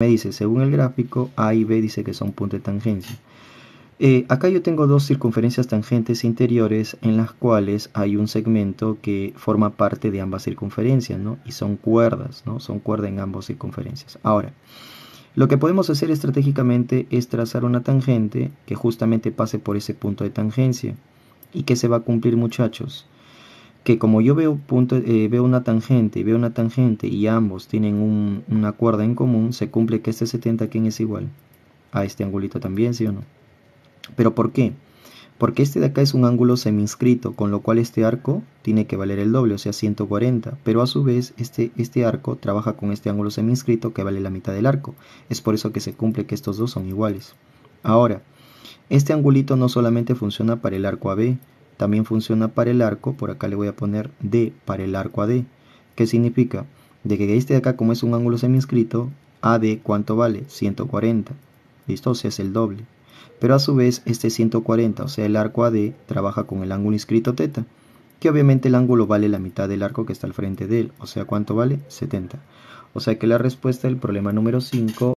me dice, según el gráfico, A y B dice que son puntos de tangencia. Eh, acá yo tengo dos circunferencias tangentes interiores en las cuales hay un segmento que forma parte de ambas circunferencias, ¿no? Y son cuerdas, ¿no? Son cuerdas en ambas circunferencias. Ahora, lo que podemos hacer estratégicamente es trazar una tangente que justamente pase por ese punto de tangencia. ¿Y que se va a cumplir, muchachos? que como yo veo, punto, eh, veo una tangente y veo una tangente y ambos tienen una cuerda en común, se cumple que este 70 ¿quién es igual a este angulito también, ¿sí o no? ¿Pero por qué? Porque este de acá es un ángulo semi-inscrito, con lo cual este arco tiene que valer el doble, o sea 140, pero a su vez este, este arco trabaja con este ángulo semi-inscrito que vale la mitad del arco. Es por eso que se cumple que estos dos son iguales. Ahora, este angulito no solamente funciona para el arco AB, también funciona para el arco, por acá le voy a poner D para el arco AD. ¿Qué significa? De que este de acá, como es un ángulo semi-inscrito, AD, ¿cuánto vale? 140. ¿Listo? O sea, es el doble. Pero a su vez, este 140, o sea, el arco AD, trabaja con el ángulo inscrito θ, que obviamente el ángulo vale la mitad del arco que está al frente de él. O sea, ¿cuánto vale? 70. O sea que la respuesta del problema número 5...